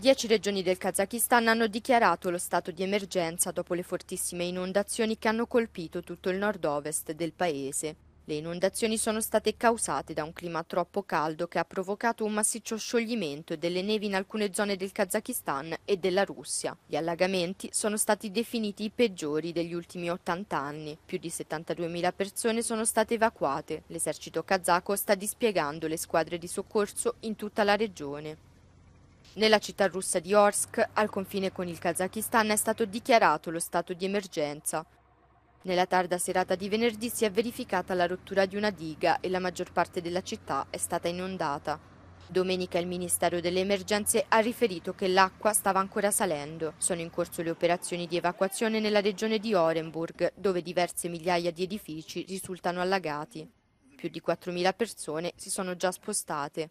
Dieci regioni del Kazakistan hanno dichiarato lo stato di emergenza dopo le fortissime inondazioni che hanno colpito tutto il nord-ovest del paese. Le inondazioni sono state causate da un clima troppo caldo che ha provocato un massiccio scioglimento delle nevi in alcune zone del Kazakistan e della Russia. Gli allagamenti sono stati definiti i peggiori degli ultimi 80 anni. Più di 72.000 persone sono state evacuate. L'esercito kazako sta dispiegando le squadre di soccorso in tutta la regione. Nella città russa di Orsk, al confine con il Kazakistan, è stato dichiarato lo stato di emergenza. Nella tarda serata di venerdì si è verificata la rottura di una diga e la maggior parte della città è stata inondata. Domenica il Ministero delle Emergenze ha riferito che l'acqua stava ancora salendo. Sono in corso le operazioni di evacuazione nella regione di Orenburg, dove diverse migliaia di edifici risultano allagati. Più di 4.000 persone si sono già spostate.